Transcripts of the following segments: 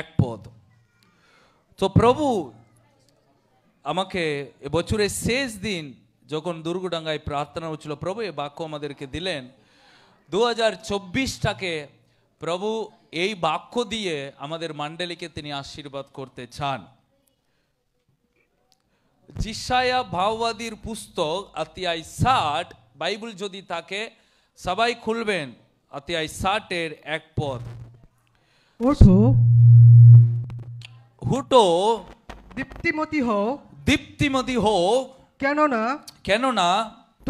এক পদ তো প্রভু আমাকে বছরের শেষ দিন যখন দুর্গডাঙ্গায় প্রার্থনা হচ্ছিল প্রভু এ বাক্য আমাদেরকে দিলেন দু হাজার চব্বিশটাকে প্রভু এই বাক্য দিয়ে আমাদের মান্ডালিকে তিনি আশীর্বাদ করতে চান জিসায়া ভাওবাদীর পুস্তক আতিয়াই ষাট বাইবুল যদি তাকে সবাই খুলবেন আতিয়াই ষাটের এক পথ হুটো দীপ্তিমতি হও দীপ্তিমতি হও কেননা কেননা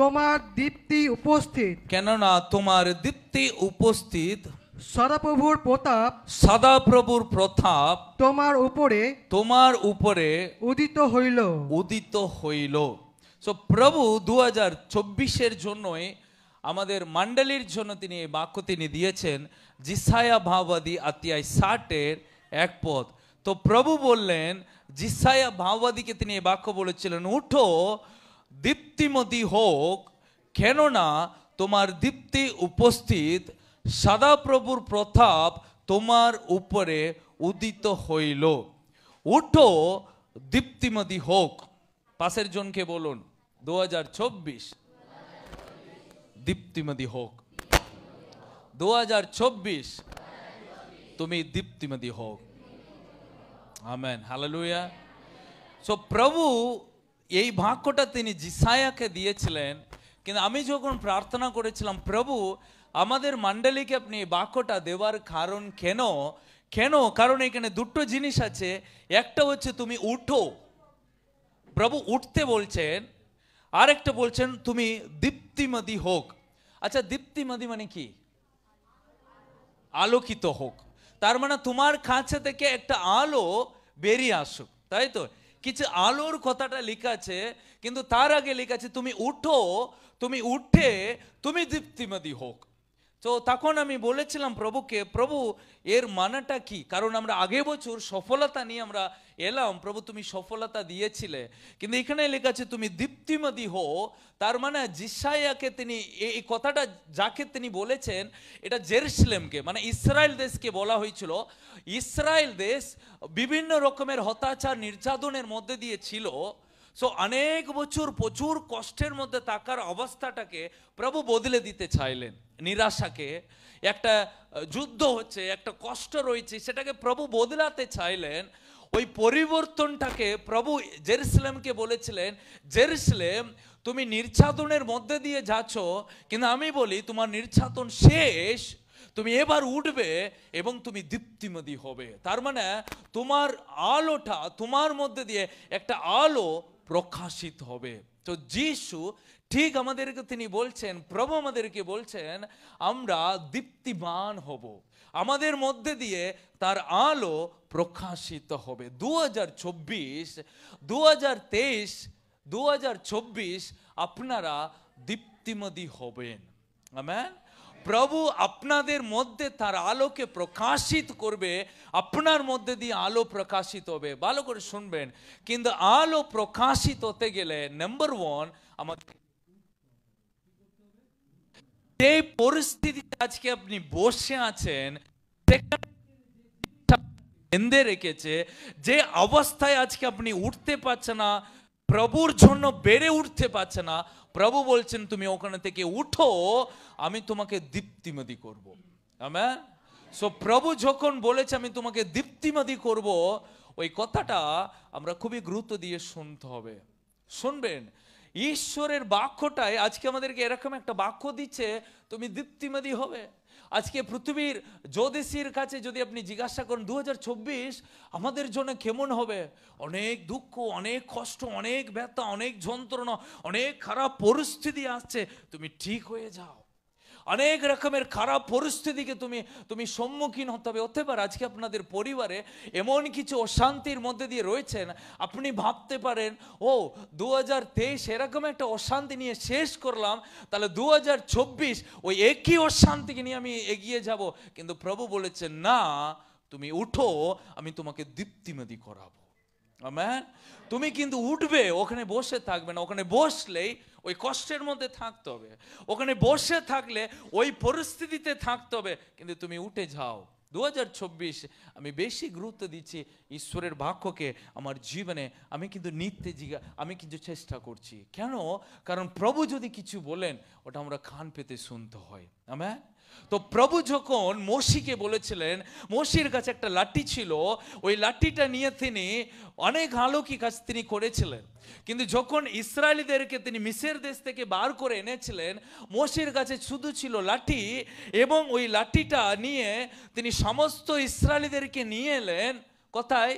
তোমার দীপ্তি উপস্থিত কেননা তোমার দীপ্তি উপস্থিত সদাপ্রভুর প্রতাপ সদাপ্রভুর প্রতাপ তোমার উপরে তোমার উপরে উদিত হইল উদিত হইল সো প্রভু দু হাজার চব্বিশের জন্যই আমাদের মান্ডালির জন্য তিনি এই বাক্য তিনি দিয়েছেন জিসায়া ভাবাদী আতিয়ায় ষাটের এক পথ তো প্রভু বললেন জিসায়া মাওবাদীকে তিনি এই বাক্য বলেছিলেন উঠো দীপ্তিমতি হোক কেননা তোমার দীপ্তি উপস্থিত সাদা প্রভুর প্রতাপ তোমার উপরে উদিত হইল উঠো দীপ্তিমতি হোক পাশের জনকে বলুন দু হাজার চব্বিশ দীপ্তিমতি হোক দু হাজার চব্বিশ তুমি দীপ্তিমতি হোক আমেন হালেলুয়া সো প্রভু এই বাক্যটা তিনি জিসায়াকে দিয়েছিলেন কিন্তু আমি যখন প্রার্থনা করেছিলাম প্রভু আমাদের মান্ডালিকে আপনি বাক্যটা দেওয়ার কারণ কেন কেন কারণ এখানে দুটো জিনিস আছে একটা হচ্ছে তুমি উঠো প্রভু উঠতে বলছেন আর একটা বলছেন তুমি দীপ্তিমাদি হোক আচ্ছা দীপ্তিমাদি মানে কি আলোকিত হোক তার মানে তোমার কাছে থেকে একটা আলো বেরিয়ে আসুক তাই তো কিছু আলোর কথাটা লেখা আছে কিন্তু তার আগে লেখা আছে তুমি উঠো তুমি উঠে তুমি দীপ্তিমাদী হোক তো তখন আমি বলেছিলাম প্রভুকে প্রভু এর মানাটা কি কারণ আমরা আগে বছর সফলতা নিয়ে আমরা এলাম প্রভু তুমি সফলতা দিয়েছিলে কিন্তু এখানে লেখা আছে তুমি দীপ্তিমদী হো তার মানে জিসাইয়াকে তিনি এই কথাটা যাকে তিনি বলেছেন এটা জেরুসলেমকে মানে ইসরায়েল দেশকে বলা হয়েছিল ইসরায়েল দেশ বিভিন্ন রকমের হতাচার নির্যাতনের মধ্যে দিয়ে ছিল সো অনেক বছর প্রচুর কষ্টের মধ্যে থাকার অবস্থাটাকে প্রভু বদলে দিতে চাইলেন নিরাশাকে একটা যুদ্ধ হচ্ছে একটা কষ্ট রয়েছে সেটাকে প্রভু বদলাতে চাইলেন ওই পরিবর্তনটাকে প্রভু জেরুসালেমকে বলেছিলেন জেরুসালেম তুমি নির্যাতনের মধ্যে দিয়ে যাচ্ছ কিন্তু আমি বলি তোমার নির্যাতন শেষ তুমি এবার উঠবে এবং তুমি দীপ্তিমদী হবে তার মানে তোমার আলোটা তোমার মধ্যে দিয়ে একটা আলো প্রকাশিত হবে তো যিশু ঠিক আমাদেরকে তিনি বলছেন প্রভু আমাদেরকে বলছেন আমরা দীপ্তিমান হব আমাদের মধ্যে দিয়ে তার আলো প্রকাশিত হবে দু হাজার চব্বিশ দু হাজার তেইশ দু হাজার চব্বিশ আপনারা দীপ্তিমদী হবেন আমেন প্রভু আপনাদের মধ্যে তার আলোকে প্রকাশিত করবে আপনার মধ্যে দিয়ে আলো প্রকাশিত হবে ভালো করে শুনবেন কিন্তু আলো প্রকাশিত হতে গেলে নাম্বার ওয়ান আমাদের যে পরিস্থিতিতে আজকে আপনি বসে আছেন বেঁধে রেখেছে যে অবস্থায় আজকে আপনি উঠতে পারছে না প্রভুর জন্য বেড়ে উঠতে পারছে না প্রভু বলছেন তুমি ওখানে থেকে উঠো আমি তোমাকে দীপ্তিমাদি করব আমা সো প্রভু যখন বলেছে আমি তোমাকে দীপ্তিমাদি করব ওই কথাটা আমরা খুবই গুরুত্ব দিয়ে শুনতে হবে শুনবেন ঈশ্বরের বাক্যটাই আজকে আমাদেরকে এরকম একটা বাক্য দিচ্ছে তুমি দীপ্তিমাদি হবে আজকে পৃথিবীর জ্যোতিষীর কাছে যদি আপনি জিজ্ঞাসা করেন দু আমাদের জন্য কেমন হবে অনেক দুঃখ অনেক কষ্ট অনেক ব্যথা অনেক যন্ত্রণা অনেক খারাপ পরিস্থিতি আসছে তুমি ঠিক হয়ে যাও অনেক রকমের খারাপ পরিস্থিতিকে তুমি তুমি সম্মুখীন হতে হবে হতে পারে আজকে আপনাদের পরিবারে এমন কিছু অশান্তির মধ্যে দিয়ে রয়েছেন আপনি ভাবতে পারেন ও দু হাজার তেইশ এরকম একটা অশান্তি নিয়ে শেষ করলাম তাহলে দু হাজার চব্বিশ ওই একই অশান্তিকে নিয়ে আমি এগিয়ে যাব কিন্তু প্রভু বলেছেন না তুমি উঠো আমি তোমাকে দীপ্তিমেদি করাবো আমেন তুমি কিন্তু উঠবে ওখানে বসে থাকবে না ওখানে বসলেই ওই কষ্টের মধ্যে থাকতে হবে ওখানে বসে থাকলে ওই পরিস্থিতিতে থাকতে হবে কিন্তু তুমি উঠে যাও দু আমি বেশি গুরুত্ব দিচ্ছি ঈশ্বরের বাক্যকে আমার জীবনে আমি কিন্তু নিত্যে জিজ্ঞা আমি কিন্তু চেষ্টা করছি কেন কারণ প্রভু যদি কিছু বলেন ওটা আমরা খান পেতে শুনতে হয় আমার তো প্রভু যখন মসিকে বলেছিলেন মসির কাছে একটা লাঠি ছিল ওই লাঠিটা নিয়ে তিনি অনেক আলোকি কাজ তিনি করেছিলেন কিন্তু যখন ইসরায়েলিদেরকে তিনি মিসের দেশ থেকে বার করে এনেছিলেন মসির কাছে শুধু ছিল লাঠি এবং ওই লাঠিটা নিয়ে তিনি সমস্ত ইসরায়েলিদেরকে নিয়ে এলেন কথায়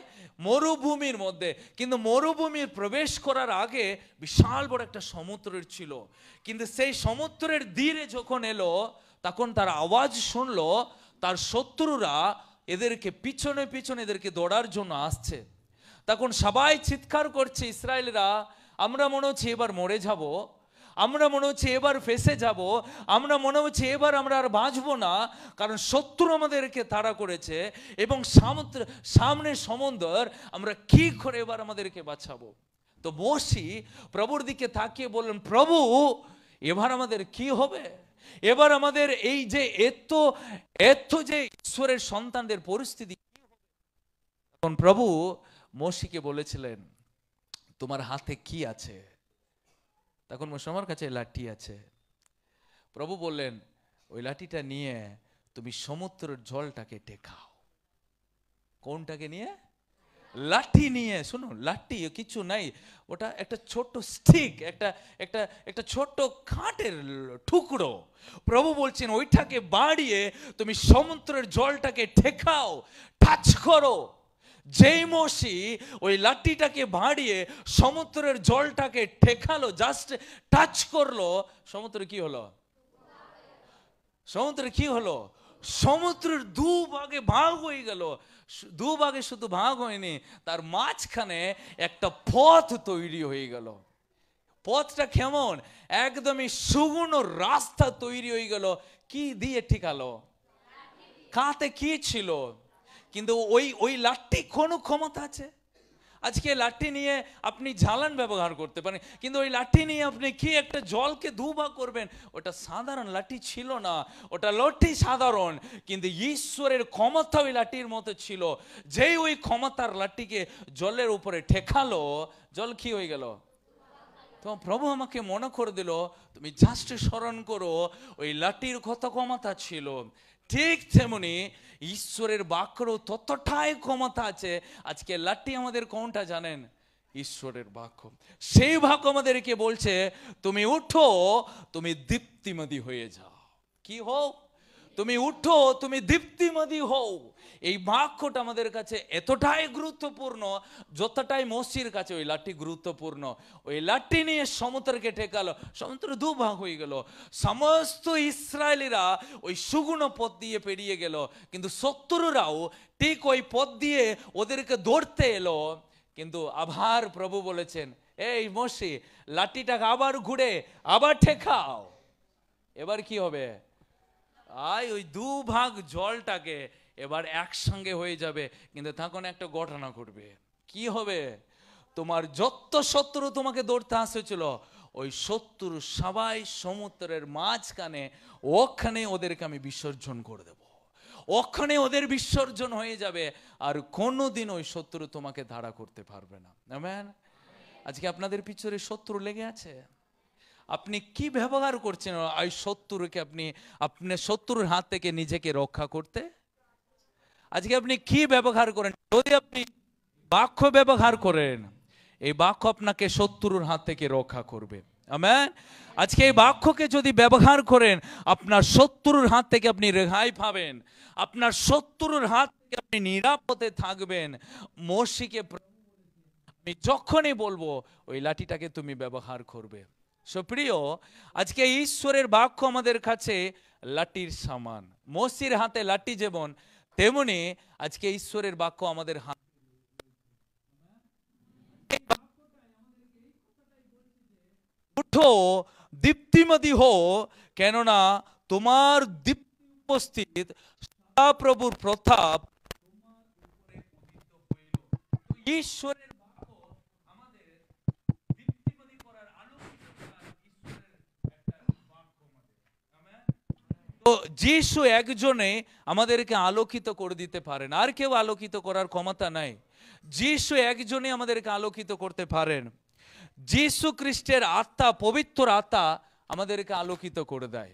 মরুভূমির মধ্যে কিন্তু মরুভূমির প্রবেশ করার আগে বিশাল বড় একটা সমুদ্রের ছিল কিন্তু সেই সমুদ্রের ধীরে যখন এলো তখন তার আওয়াজ শুনলো তার শত্রুরা এদেরকে পিছনে পিছনে এদেরকে দৌড়ার জন্য আসছে তখন সবাই চিৎকার করছে ইসরায়েলরা আমরা মনে হচ্ছে এবার মরে যাব আমরা মনে হচ্ছে এবার ফেসে যাব আমরা মনে হচ্ছে এবার আমরা আর বাঁচবো না কারণ শত্রু আমাদেরকে তাড়া করেছে এবং সামুদ্র সামনে সমুদ্র আমরা কি করে এবার আমাদেরকে বাঁচাবো তো মসি প্রভুর দিকে তাকিয়ে বললেন প্রভু এবার আমাদের কি হবে এবার আমাদের এই যে এত এত যে ঈশ্বরের সন্তানদের পরিস্থিতি এখন প্রভু মসিকে বলেছিলেন তোমার হাতে কি আছে তখন মসি আমার কাছে লাঠি আছে প্রভু বললেন ওই লাঠিটা নিয়ে তুমি সমুদ্রের জলটাকে টেকাও কোনটাকে নিয়ে লাঠি নিয়ে শুনুন লাঠি কিছু নাই ওটা একটা ছোট্ট স্টিক একটা একটা একটা ছোট্ট খাটের ঠুকরো প্রভু বলছেন ওইটাকে বাড়িয়ে তুমি সমুদ্রের জলটাকে ঠেকাও টাচ করো যেই মসি ওই লাঠিটাকে ভাঁড়িয়ে সমুদ্রের জলটাকে ঠেকালো জাস্ট টাচ করলো সমুদ্রে কি হলো সমুদ্রে কি হলো সমুদ্রের দু ভাগে ভাগ হয়ে গেল দুভাগে শুধু ভাগ হয়নি তার মাঝখানে একটা পথ তৈরি হয়ে গেল পথটা কেমন একদমই সুগুণ রাস্তা তৈরি হয়ে গেল কি দিয়ে ঠিকালো কাতে কি ছিল কিন্তু ওই ওই লাঠটি কোনো ক্ষমতা আছে আজকে লাঠি নিয়ে আপনি ঝালান ব্যবহার করতে পারেন কিন্তু ওই লাঠি নিয়ে আপনি কি একটা জলকে দুবা করবেন ওটা সাধারণ লাঠি ছিল না ওটা লাঠি সাধারণ কিন্তু ঈশ্বরের ক্ষমতা ওই লাঠির মতো ছিল যেই ওই ক্ষমতার লাঠিকে জলের উপরে ঠেকালো জল কি হয়ে গেল তো প্রভু আমাকে মনে করে দিল তুমি জাস্ট স্মরণ করো ওই লাঠির কত ক্ষমতা ছিল ঠিক তেমনি ঈশ্বরের বাক্যরও ততটাই ক্ষমতা আছে আজকে লাঠি আমাদের কোনটা জানেন ঈশ্বরের বাক্য সেই বাক্য আমাদেরকে বলছে তুমি উঠো তুমি দীপ্তিমদী হয়ে যাও কি হোক তুমি উঠো তুমি দীপ্তিমাদী হও এই বাক্যটা আমাদের কাছে এতটাই গুরুত্বপূর্ণ যতটাই মসজির কাছে ওই লাঠি গুরুত্বপূর্ণ ওই লাঠি নিয়ে সমুদ্রকে ঠেকালো সমুদ্র দুভাগ হয়ে গেল সমস্ত ইসরায়েলিরা ওই সুগুণ পথ দিয়ে পেরিয়ে গেল কিন্তু শত্রুরাও ঠিক ওই পথ দিয়ে ওদেরকে ধরতে এলো কিন্তু আবার প্রভু বলেছেন এই মসি লাঠিটাকে আবার ঘুরে আবার ঠেকাও এবার কি হবে আই ওই দু ভাগ জলটাকে এবার একসঙ্গে হয়ে যাবে কিন্তু তখন একটা ঘটনা ঘটবে কি হবে তোমার যত শত্রু তোমাকে দৌড়তে আসেছিল ওই শত্রু সবাই সমুদ্রের মাঝখানে ওখানে ওদেরকে আমি বিসর্জন করে দেব ওখানে ওদের বিসর্জন হয়ে যাবে আর কোনো দিন ওই শত্রু তোমাকে ধারা করতে পারবে না আজকে আপনাদের পিছনে শত্রু লেগে আছে আপনি কি ব্যবহার করছেন ওই শত্রুকে আপনি আপনি শত্রুর হাত থেকে নিজেকে রক্ষা করতে আজকে আপনি কি ব্যবহার করেন যদি আপনি বাক্য ব্যবহার করেন এই বাক্য আপনাকে শত্রুর হাত থেকে রক্ষা করবে আজকে এই বাক্যকে যদি ব্যবহার করেন আপনার শত্রুর হাত থেকে আপনি রেহাই পাবেন আপনার শত্রুর হাত থেকে আপনি নিরাপদে থাকবেন মসিকে আমি যখনই বলবো ওই লাঠিটাকে তুমি ব্যবহার করবে সুপ্রিয় আজকে ঈশ্বরের বাক্য আমাদের কাছে লাঠির সমান মসির হাতে লাটি যেমন তেমনি আজকে ঈশ্বরের বাক্য আমাদের হাতে উঠো দীপ্তিমতি হো কেননা তোমার উপস্থিত প্রভুর ঈশ্বরের যিশু একজনে আমাদেরকে আলোকিত করে দিতে পারেন আর কেউ আলোকিত করার ক্ষমতা নাই যিশু একজনে আমাদেরকে আলোকিত করতে পারেন যিশু খ্রিস্টের আত্মা পবিত্র আত্মা আমাদেরকে আলোকিত করে দেয়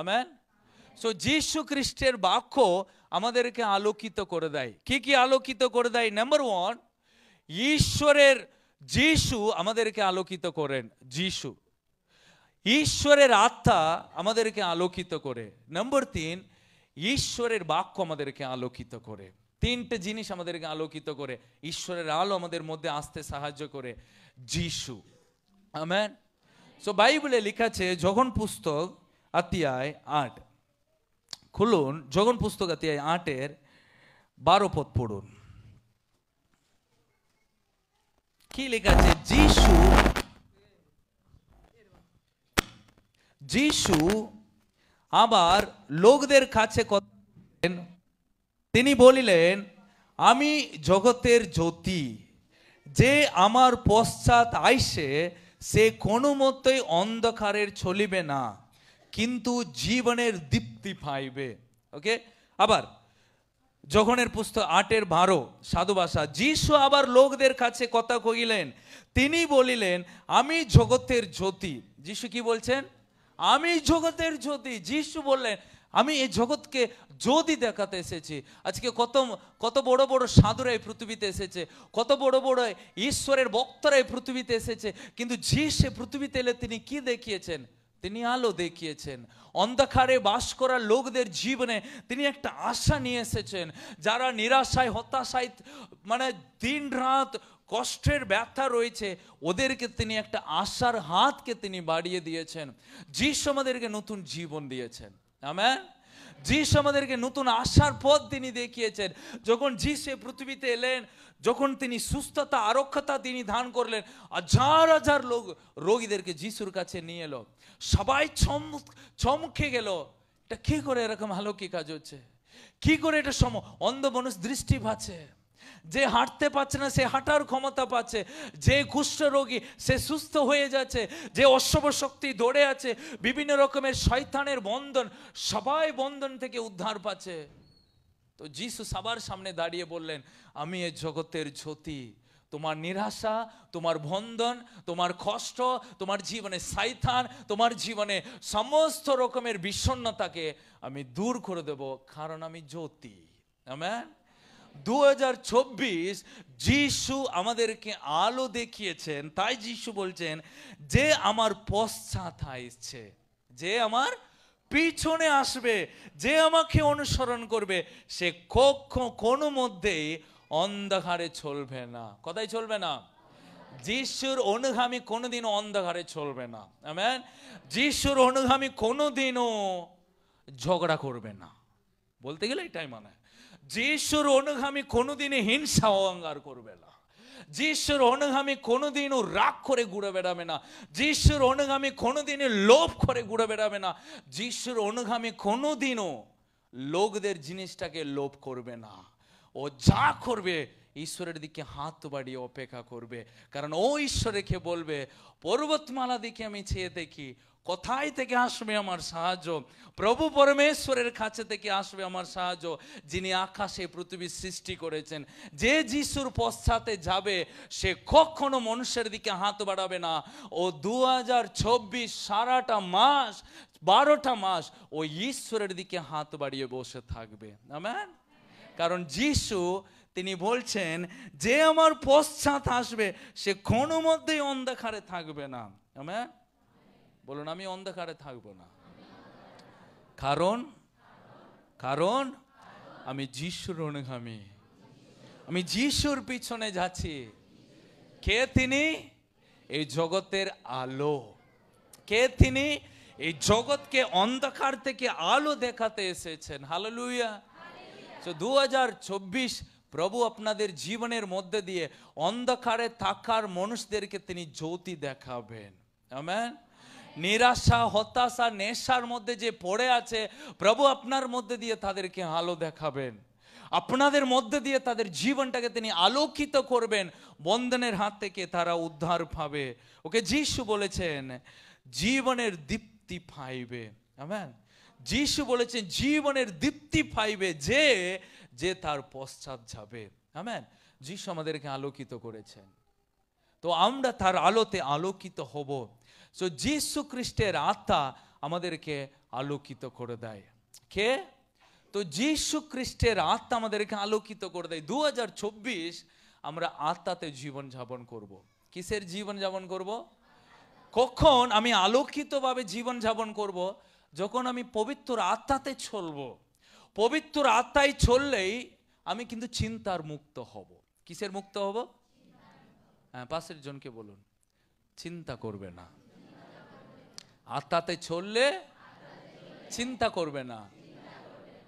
আমেন সো যিশু খ্রিস্টের বাক্য আমাদেরকে আলোকিত করে দেয় কি কি আলোকিত করে দেয় নাম্বার ওয়ান ঈশ্বরের যিশু আমাদেরকে আলোকিত করেন যিশু ঈশ্বরের আত্মা আমাদেরকে আলোকিত করে নম্বর তিন ঈশ্বরের বাক্য আমাদেরকে আলোকিত করে তিনটে জিনিস আমাদেরকে আলোকিত করে ঈশ্বরের আলো আমাদের মধ্যে আসতে সাহায্য করে যিশু আমেন সো বাইবেলে লেখা আছে যখন পুস্তক আতিয়ায় আট খুলুন যখন পুস্তক আতিয়ায় আটের বারো পথ পড়ুন কি লেখা আছে যিশু যিশু আবার লোকদের কাছে তিনি বলিলেন আমি জগতের জ্যোতি যে আমার পশ্চাৎ আইসে সে কোনো মতোই অন্ধকারের চলিবে না কিন্তু জীবনের দীপ্তি পাইবে ওকে আবার যখনের পুস্তক আটের বারো সাধু ভাষা যিশু আবার লোকদের কাছে কথা কহিলেন তিনি বলিলেন আমি জগতের জ্যোতি যিশু কি বলছেন আমি জগতের জ্যোতি যিশু বললেন আমি এই জগৎকে যদি দেখাতে এসেছি আজকে কত কত বড় বড় সাধুরা এই পৃথিবীতে এসেছে কত বড় বড় ঈশ্বরের বক্তরা এই পৃথিবীতে এসেছে কিন্তু সে পৃথিবীতে এলে তিনি কি দেখিয়েছেন তিনি আলো দেখিয়েছেন অন্ধকারে বাস করা লোকদের জীবনে তিনি একটা আশা নিয়ে এসেছেন যারা নিরাশায় হতাশায় মানে দিন রাত কষ্টের ব্যথা রয়েছে ওদেরকে তিনি একটা আশার হাতকে তিনি বাড়িয়ে দিয়েছেন যিশু আমাদেরকে নতুন জীবন দিয়েছেন আমার যিশু আমাদেরকে নতুন আশার পথ তিনি দেখিয়েছেন যখন যিশু পৃথিবীতে এলেন যখন তিনি সুস্থতা আরক্ষতা তিনি দান করলেন হাজার হাজার লোক রোগীদেরকে যিশুর কাছে নিয়ে এলো সবাই চম চমকে গেল এটা কী করে এরকম কি কাজ হচ্ছে কি করে এটা সম অন্ধ মানুষ দৃষ্টি পাচ্ছে যে হাঁটতে পারছে না সে হাঁটার ক্ষমতা পাচ্ছে যে রোগী সে সুস্থ হয়ে যাচ্ছে যে অশ্বব শক্তি ধরে আছে বিভিন্ন রকমের শয়তানের বন্ধন সবাই বন্ধন থেকে উদ্ধার পাচ্ছে তো যিশু সবার সামনে দাঁড়িয়ে বললেন আমি এ জগতের জ্যোতি তোমার নিরাশা তোমার বন্ধন তোমার কষ্ট তোমার জীবনে সাইথান তোমার জীবনে সমস্ত রকমের বিষণ্ণতাকে আমি দূর করে দেব কারণ আমি জ্যোতি আমার দু যিশু আমাদেরকে আলো দেখিয়েছেন তাই যিশু বলছেন যে আমার পশ্চাৎ আসছে যে আমার পিছনে আসবে যে আমাকে অনুসরণ করবে সে কক্ষ কোনো মধ্যেই অন্ধকারে চলবে না কথাই চলবে না যিশুর অনুগামী কোনোদিন অন্ধকারে চলবে না আমেন যিশুর অনুগামী কোনোদিনও ঝগড়া করবে না বলতে গেলে এটাই মানে যিশুর অনুগামী কোনোদিনই হিংসা অহংকার করবে না যিশুর অনুগামী কোনোদিনও রাগ করে ঘুরে বেড়াবে না যিশুর অনুগামী কোনোদিনই লোভ করে ঘুরে বেড়াবে না যিশুর অনুগামী কোনোদিনও লোকদের জিনিসটাকে লোভ করবে না ও যা করবে ঈশ্বরের দিকে হাত বাড়িয়ে অপেক্ষা করবে কারণ ও ঈশ্বরেকে বলবে পর্বতমালা দিকে আমি চেয়ে দেখি কোথায় থেকে আসবে আমার সাহায্য প্রভু পরমেশ্বরের কাছে থেকে আসবে আমার সাহায্য যিনি আকাশে পৃথিবী সৃষ্টি করেছেন যে যিশুর পশ্চাতে যাবে সে কখনো মানুষের দিকে হাত বাড়াবে না ও দু সারাটা মাস বারোটা মাস ও ঈশ্বরের দিকে হাত বাড়িয়ে বসে থাকবে কারণ যিশু তিনি বলছেন যে আমার পশ্চাৎ আসবে সে কোনো মধ্যেই অন্ধকারে থাকবে না বলুন আমি অন্ধকারে থাকব না কারণ কারণ আমি যিশুর অনুগামী আমি যিশুর পিছনে যাচ্ছি কে তিনি এই জগতের আলো কে তিনি এই জগৎকে অন্ধকার থেকে আলো দেখাতে এসেছেন হালেলুইয়া তো দু হাজার চব্বিশ প্রভু আপনাদের জীবনের মধ্যে দিয়ে অন্ধকারে থাকার মানুষদেরকে তিনি জ্যোতি দেখাবেন আমেন নিরাশা হতাশা নেশার মধ্যে যে পড়ে আছে প্রভু আপনার মধ্যে দিয়ে তাদেরকে আলো দেখাবেন আপনাদের মধ্যে দিয়ে তাদের জীবনটাকে তিনি আলোকিত করবেন বন্ধনের হাত থেকে তারা উদ্ধার পাবে ওকে যিশু বলেছেন জীবনের দীপ্তি পাইবে আমেন যিশু বলেছেন জীবনের দীপ্তি পাইবে যে যে তার পশ্চাৎ যাবে হ্যাঁ যিশু আমাদেরকে আলোকিত করেছেন তো আমরা তার আলোতে আলোকিত হব সো যিশু খ্রিস্টের আত্মা আমাদেরকে আলোকিত করে দেয় কে তো যিশু খ্রিস্টের আত্মা আমাদেরকে আলোকিত করে দেয় দু আমরা আত্মাতে জীবনযাপন করব। কিসের জীবনযাপন করব। কখন আমি আলোকিতভাবে জীবনযাপন করব যখন আমি পবিত্র আত্মাতে চলবো পবিত্র আত্মায় চললেই আমি কিন্তু চিন্তার মুক্ত হব কিসের মুক্ত হব হ্যাঁ পাশের জনকে বলুন চিন্তা করবে না আত্মাতে চললে চিন্তা করবে না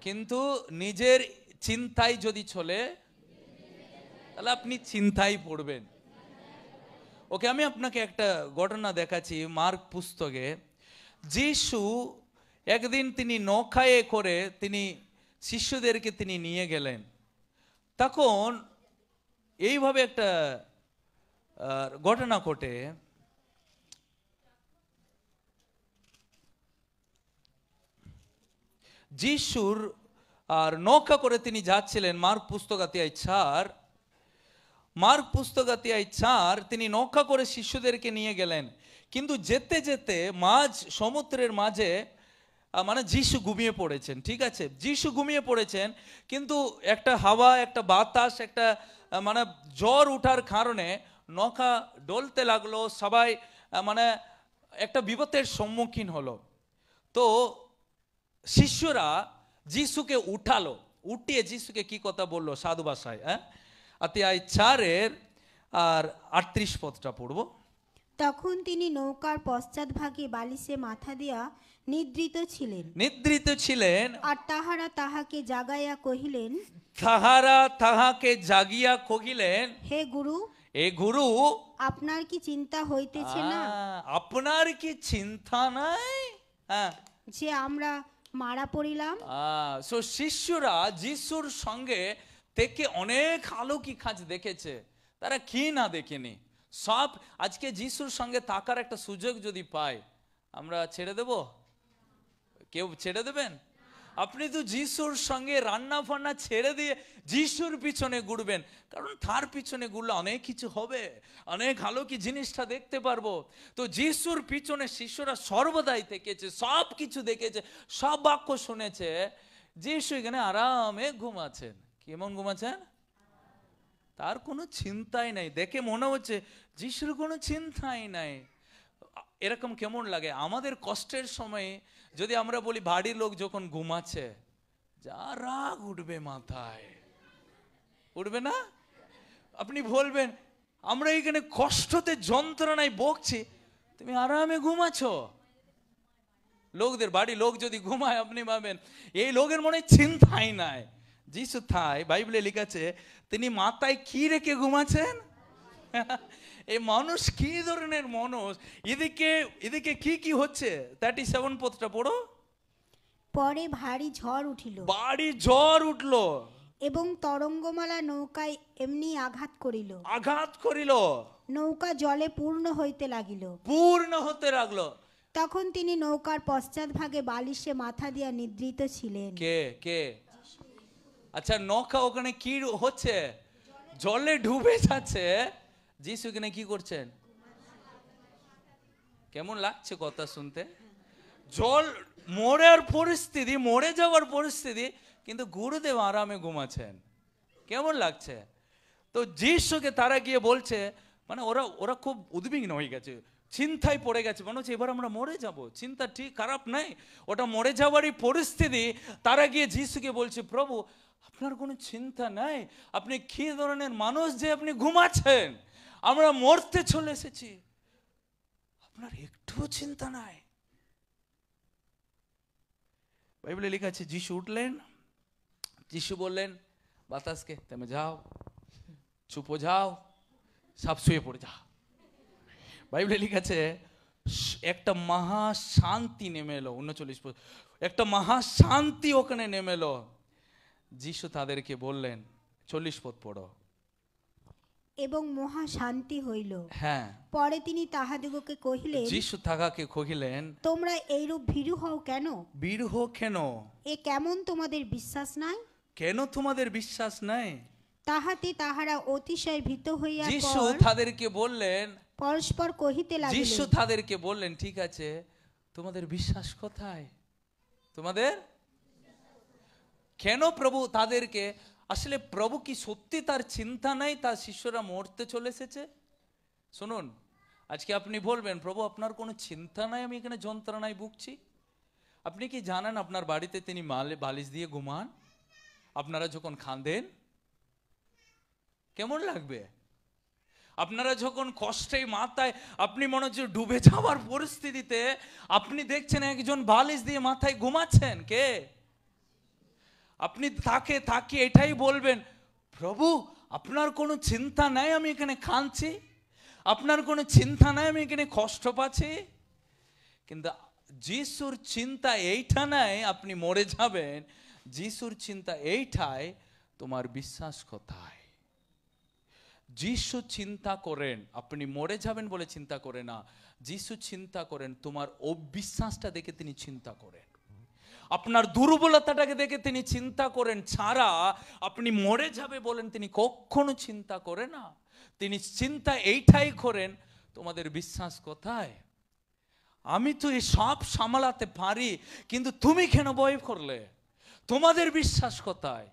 কিন্তু নিজের চিন্তায় যদি চলে তাহলে আপনি চিন্তায় পড়বেন ওকে আমি আপনাকে একটা ঘটনা দেখাচ্ছি মার্ক পুস্তকে যিশু একদিন তিনি নৌকায় করে তিনি শিষ্যদেরকে তিনি নিয়ে গেলেন তখন এইভাবে একটা ঘটনা ঘটে যিশুর আর নৌকা করে তিনি যাচ্ছিলেন মার্ক পুস্তকাতিয়ায় ছাড় মার্ক পুস্তকাতিয়ায় ছাড় তিনি নৌকা করে শিষ্যদেরকে নিয়ে গেলেন কিন্তু যেতে যেতে মাঝ সমুদ্রের মাঝে মানে যিশু ঘুমিয়ে পড়েছেন ঠিক আছে যিশু ঘুমিয়ে পড়েছেন কিন্তু একটা হাওয়া একটা বাতাস একটা মানে জ্বর ওঠার কারণে নখা ডলতে লাগলো সবাই মানে একটা বিপদের সম্মুখীন হলো তো শিষ্যরা যিশুকে উঠালো উঠিয়ে যিশুকে কি কথা বললো সাধু বাসায় হ্যাঁ আতিয়াই চারের আর আটত্রিশ পদটা পড়ব তখন তিনি নৌকার পশ্চাৎভাগে বালিশে মাথা দিয়া নিদ্রিত ছিলেন নিদ্রিত ছিলেন আর তাহারা তাহাকে জাগাইয়া কহিলেন তাহারা তাহাকে জাগিয়া কহিলেন হে গুরু এ গুরু আপনার কি চিন্তা হইতেছে না আপনার কি চিন্তা নাই হ্যাঁ। যে আমরা মারা পড়িলাম সো শিষ্যরা যিশুর সঙ্গে থেকে অনেক আলোকি খাঁজ দেখেছে তারা কি না দেখেনি সব আজকে যিশুর সঙ্গে থাকার একটা সুযোগ যদি পায় আমরা ছেড়ে দেবো কেউ ছেড়ে দেবেন আপনি তো যিশুর সঙ্গে রান্না ফান্না ছেড়ে দিয়ে যিশুর পিছনে ঘুরবেন কারণ তার পিছনে ঘুরলে অনেক কিছু হবে অনেক ভালো কি জিনিসটা দেখতে পারবো তো যিশুর পিছনে শিষ্যরা সর্বদাই থেকেছে সব কিছু দেখেছে সব বাক্য শুনেছে যিশু এখানে আরামে ঘুমাচ্ছেন কেমন ঘুমাচ্ছেন তার কোনো চিন্তাই নাই দেখে মনে হচ্ছে যিশুর কোনো চিন্তাই নাই এরকম কেমন লাগে আমাদের কষ্টের সময়ে যদি আমরা বলি বাড়ির লোক যখন ঘুমাচ্ছে যা রাগ উঠবে মাথায় উঠবে না আপনি বলবেন আমরা এখানে কষ্টতে যন্ত্রণায় বকছি তুমি আরামে ঘুমাছ লোকদের বাড়ি লোক যদি ঘুমায় আপনি ভাবেন এই লোকের মনে চিন্তাই নাই যিশু থাই বাইবেলে লিখাছে তিনি মাথায় কি রেখে ঘুমাচ্ছেন এই মানুষ কি ধরনের মানুষ এদিকে এদিকে কি কি হচ্ছে থার্টি সেভেন পথটা পড়ো পরে ভারী ঝড় উঠিল ভারী ঝড় উঠল এবং তরঙ্গমালা নৌকায় এমনি আঘাত করিল আঘাত করিল নৌকা জলে পূর্ণ হইতে লাগিল পূর্ণ হতে লাগলো তখন তিনি নৌকার পশ্চাৎ ভাগে বালিশে মাথা দিয়া নিদ্রিত ছিলেন কে কে আচ্ছা নৌকা ওখানে কি হচ্ছে জলে ডুবে যাচ্ছে যিশু এখানে কি করছেন কেমন লাগছে কথা শুনতে জল মরার পরিস্থিতি মরে যাওয়ার পরিস্থিতি কিন্তু গুরুদেব আরামে ঘুমাচ্ছেন কেমন লাগছে তো যিশুকে তারা গিয়ে বলছে মানে ওরা ওরা খুব উদ্বিগ্ন হয়ে গেছে চিন্তায় পড়ে গেছে মনে হচ্ছে এবার আমরা মরে যাব চিন্তা ঠিক খারাপ নাই ওটা মরে যাওয়ারই পরিস্থিতি তারা গিয়ে যিশুকে বলছে প্রভু আপনার কোনো চিন্তা নাই আপনি কি ধরনের মানুষ যে আপনি ঘুমাচ্ছেন আমরা মরতে চলে এসেছি আপনার একটুও চিন্তা নাই বাইবেলে লেখা আছে যিশু উঠলেন যিশু বললেন বাতাসকে তুমি যাও চুপ যাও সাপ শুয়ে পড়ে যাও বাইবেলে লেখা আছে একটা মহা শান্তি নেমে এলো উনচল্লিশ একটা মহা শান্তি ওখানে নেমে এলো যিশু তাদেরকে বললেন চল্লিশ পথ পড়ো এবং মহা শান্তি হইল হ্যাঁ পরে তিনি তাহাদিগকে কহিলেন যিশু তাহাকে কহিলেন তোমরা এইরূপ ভীরু হও কেন ভীরু হও কেন এ কেমন তোমাদের বিশ্বাস নাই কেন তোমাদের বিশ্বাস নাই তাহাতে তাহারা অতিশয় ভীত হইয়া যিশু তাদেরকে বললেন পরস্পর কহিতে লাগিলেন যিশু তাদেরকে বললেন ঠিক আছে তোমাদের বিশ্বাস কোথায় তোমাদের কেন প্রভু তাদেরকে আসলে প্রভু কি সত্যি তার চিন্তা নাই তার শিষ্যরা মরতে চলে এসেছে শুনুন আজকে আপনি বলবেন প্রভু আপনার কোনো চিন্তা নাই আমি এখানে যন্ত্রণায় ভুগছি আপনি কি জানেন আপনার বাড়িতে তিনি মালে বালিশ দিয়ে ঘুমান আপনারা যখন খান্দেন কেমন লাগবে আপনারা যখন কষ্টে মাথায় আপনি মনে হচ্ছে ডুবে যাওয়ার পরিস্থিতিতে আপনি দেখছেন একজন বালিশ দিয়ে মাথায় ঘুমাচ্ছেন কে আপনি তাকে তাকে এটাই বলবেন প্রভু আপনার কোনো চিন্তা নাই আমি এখানে খাঁচছি আপনার কোনো চিন্তা নাই আমি এখানে কষ্ট পাচ্ছি কিন্তু যিশুর চিন্তা এইটা নাই আপনি মরে যাবেন যিশুর চিন্তা এইটাই তোমার বিশ্বাস কোথায় যিশু চিন্তা করেন আপনি মরে যাবেন বলে চিন্তা করে না যিশু চিন্তা করেন তোমার অবিশ্বাসটা দেখে তিনি চিন্তা করেন আপনার দুর্বলতাটাকে দেখে তিনি চিন্তা করেন ছাড়া আপনি মরে যাবে বলেন তিনি কখনো চিন্তা করে না তিনি চিন্তা এইটাই করেন তোমাদের বিশ্বাস কোথায় আমি তো এই সব সামলাতে পারি কিন্তু তুমি কেন বয় করলে তোমাদের বিশ্বাস কোথায়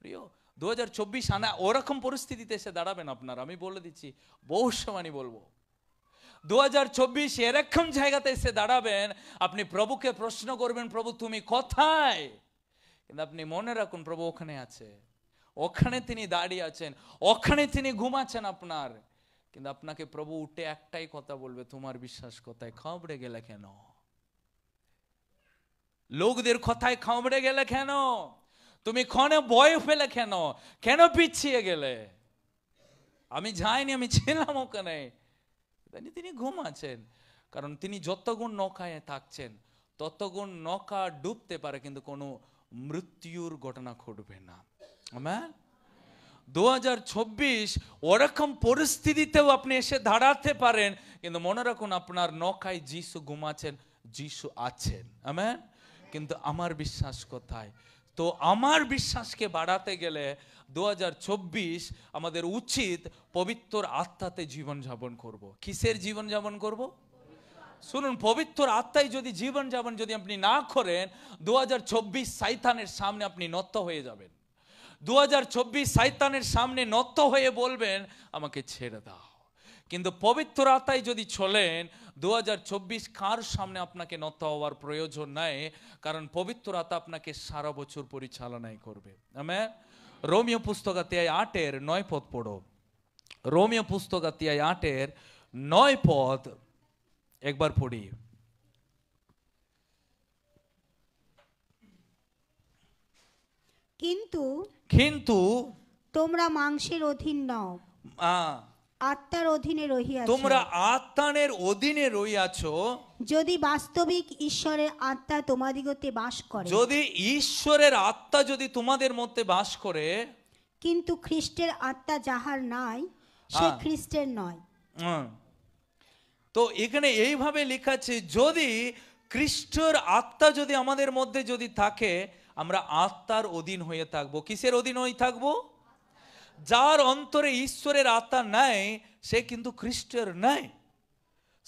প্রিয় দু হাজার চব্বিশ আনা ওরকম পরিস্থিতিতে এসে দাঁড়াবেন আপনার আমি বলে দিচ্ছি বহু বলবো দু এরকম জায়গাতে এসে দাঁড়াবেন আপনি প্রভুকে প্রশ্ন করবেন প্রভু তুমি কোথায় কিন্তু আপনি মনে রাখুন প্রভু ওখানে আছে ওখানে তিনি দাঁড়িয়ে আছেন ওখানে তিনি ঘুমাচ্ছেন আপনার কিন্তু আপনাকে প্রভু উঠে একটাই কথা বলবে তোমার বিশ্বাস কোথায় খাবড়ে গেলে কেন লোকদের কথায় খামড়ে গেলে কেন তুমি ক্ষণে ভয় পেলে কেন কেন পিছিয়ে গেলে আমি যাইনি আমি ছিলাম ওখানে তিনি ঘুমাচ্ছেন কারণ তিনি যতগুণ নৌকায় থাকছেন ততগুণ নৌকা ডুবতে পারে কিন্তু কোনো মৃত্যুর ঘটনা ঘটবে না আমার দু হাজার চব্বিশ ওরকম পরিস্থিতিতেও আপনি এসে দাঁড়াতে পারেন কিন্তু মনে রাখুন আপনার নৌকায় যিশু ঘুমাচ্ছেন যিশু আছেন আমার কিন্তু আমার বিশ্বাস কোথায় তো আমার বিশ্বাসকে বাড়াতে গেলে দু আমাদের উচিত পবিত্র আত্মাতে জীবনযাপন করব। কিসের জীবনযাপন করব। শুনুন পবিত্র আত্মায় যদি জীবনযাপন যদি আপনি না করেন দু সাইতানের সামনে আপনি নত হয়ে যাবেন দু হাজার সাইতানের সামনে নত হয়ে বলবেন আমাকে ছেড়ে দাও কিন্তু পবিত্র আতায় যদি চলেন দু কার সামনে আপনাকে নত হওয়ার প্রয়োজন নাই কারণ পবিত্র আতা আপনাকে সারা বছর পরিচালনায় করবে হ্যাঁ রোমিও পুস্তক আটের নয় পদ পড়ো রোমিও পুস্তকাতিয়ায় আটের নয় পদ একবার পড়ি কিন্তু কিন্তু তোমরা মাংসের অধীন নও আত্মার অধীনে রহিয়াছ তোমরা আত্মানের অধীনে রহিয়াছ যদি বাস্তবিক ঈশ্বরের আত্মা তোমাদিগতে বাস করে যদি ঈশ্বরের আত্মা যদি তোমাদের মধ্যে বাস করে কিন্তু খ্রিস্টের আত্মা যাহার নাই সে হ্যাঁ। খ্রিস্টের নয় তো এখানে এইভাবে লেখা আছে যদি খ্রিস্টর আত্মা যদি আমাদের মধ্যে যদি থাকে আমরা আত্মার অধীন হয়ে থাকবো কিসের অধীন হয়ে থাকবো যার অন্তরে ঈশ্বরের আত্মা নাই সে কিন্তু খ্রিস্টের নাই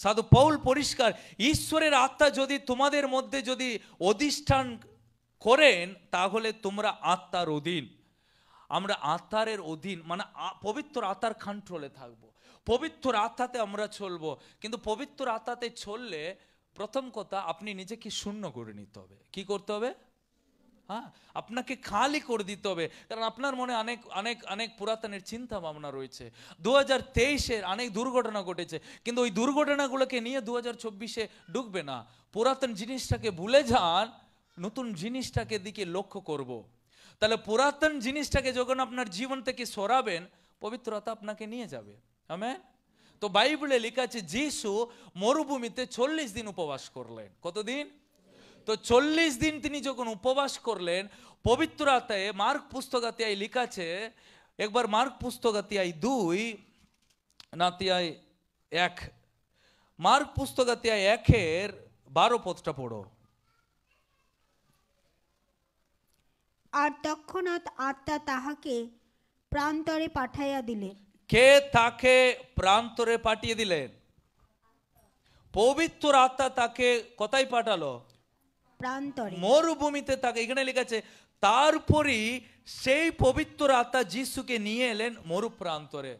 সাধু পৌল পরিষ্কার ঈশ্বরের আত্মা যদি তোমাদের মধ্যে যদি অধিষ্ঠান করেন তাহলে তোমরা আত্মার অধীন আমরা আত্মারের অধীন মানে পবিত্র আত্মার কন্ট্রোলে থাকব। পবিত্র আত্মাতে আমরা চলব কিন্তু পবিত্র আত্মাতে চললে প্রথম কথা আপনি নিজেকে শূন্য করে নিতে হবে কি করতে হবে হ্যাঁ আপনাকে খালি করে দিতে হবে কারণ আপনার মনে অনেক অনেক অনেক পুরাতনের চিন্তা ভাবনা রয়েছে দু হাজার তেইশের অনেক দুর্ঘটনা ঘটেছে কিন্তু ওই দুর্ঘটনাগুলোকে নিয়ে দু হাজার চব্বিশে ডুববে না পুরাতন জিনিসটাকে ভুলে যান নতুন জিনিসটাকে দিকে লক্ষ্য করব। তাহলে পুরাতন জিনিসটাকে যখন আপনার জীবন থেকে সরাবেন পবিত্রতা আপনাকে নিয়ে যাবে হ্যাঁ তো বাইবেলে লেখা আছে যিশু মরুভূমিতে চল্লিশ দিন উপবাস করলেন কতদিন তো চল্লিশ দিন তিনি যখন উপবাস করলেন পবিত্র আতায় মার্ক পুস্তকাতিয়ায় লিখাছে একবার মার্ক পুস্তকাতিয়ায় দুই নাতিয়াই এক মার্ক পুস্তকাতিয়ায় একের বারো পথটা পড়ো আর তৎক্ষণাৎ আত্মা তাহাকে প্রান্তরে পাঠাইয়া দিলেন কে তাকে প্রান্তরে পাঠিয়ে দিলেন পবিত্র আত্মা তাকে কোথায় পাঠালো প্রান্তরে মরুভূমিতে তাকে এখানে লেখা আছে তারপরই সেই পবিত্র আত্মা যিশুকে নিয়ে এলেন মরু প্রান্তরে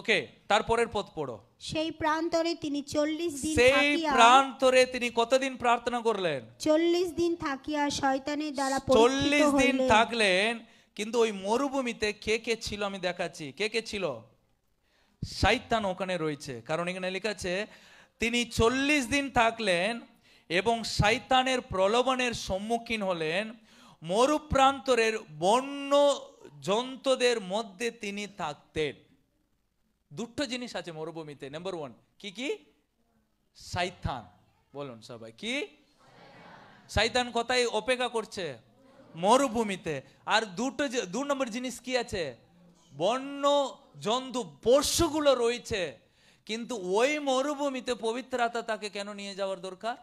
ওকে তারপরের পথ পড়ো সেই প্রান্তরে তিনি চল্লিশ দিন সেই প্রান্তরে তিনি কতদিন প্রার্থনা করলেন চল্লিশ দিন থাকিয়া শয়তানের দ্বারা চল্লিশ দিন থাকলেন কিন্তু ওই মরুভূমিতে কে কে ছিল আমি দেখাচ্ছি কে কে ছিল শৈতান ওখানে রয়েছে কারণ এখানে লেখা আছে তিনি চল্লিশ দিন থাকলেন এবং শয়তানের প্রলোভনের সম্মুখীন হলেন মরুপ্রান্তরের বন্য জন্তুদের মধ্যে তিনি থাকতেন দুটো জিনিস আছে মরুভূমিতে নাম্বার ওয়ান কি কি সাইথান বলুন সবাই কি সাইতান কোথায় অপেক্ষা করছে মরুভূমিতে আর দুটো দু নম্বর জিনিস কি আছে বন্য জন্তু পশুগুলো রয়েছে কিন্তু ওই মরুভূমিতে পবিত্রতা তাকে কেন নিয়ে যাওয়ার দরকার